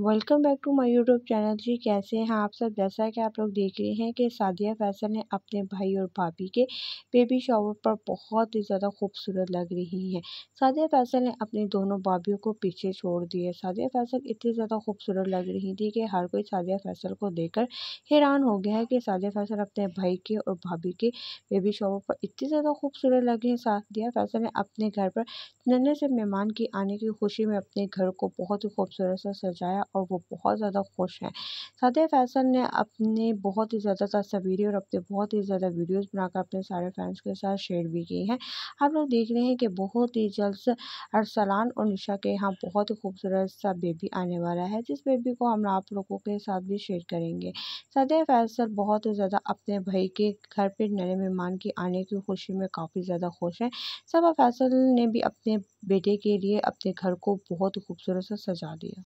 welcome back to my YouTube channel जी कैसे हैं आप सब जैसा कि आप लोग देख रहे हैं कि सादिया फैसल ने अपने भाई और भाभी के बेबी शॉवर पर बहुत ही ज़्यादा खूबसूरत लग रही हैं सादिया फैसल ने अपने दोनों भाभीियों को पीछे छोड़ दिए सादिया फैसल इतनी ज़्यादा खूबसूरत लग रही थी कि हर कोई सादिया फैसल को देखकर हैरान हो गया है कि सादिया फैसल अपने भाई के और भाभी के बेबी शॉवर पर इतनी ज़्यादा खूबसूरत रही है सादिया फैसल ने अपने घर पर नन्हे से मेहमान के आने की खुशी में अपने घर को बहुत ही खूबसूरत से सजाया और वो बहुत ज़्यादा खुश हैं सादिया फ़ैसल ने अपने बहुत ही ज़्यादा तस्वीरें और अपने बहुत ही ज़्यादा वीडियोज़ बनाकर अपने सारे फैंस के साथ शेयर भी की हैं आप लोग देख रहे हैं कि बहुत ही जल्द अरसलान और निशा के यहाँ बहुत ही खूबसूरत सा बेबी आने वाला है जिस बेबी को हम आप लोगों के साथ भी शेयर करेंगे सादिया फैसल बहुत ही ज़्यादा अपने भाई के घर पर नए मेहमान के आने की खुशी में काफ़ी ज़्यादा खुश हैं सबा फैसल ने भी अपने बेटे के लिए अपने घर को बहुत खूबसूरत से सजा दिया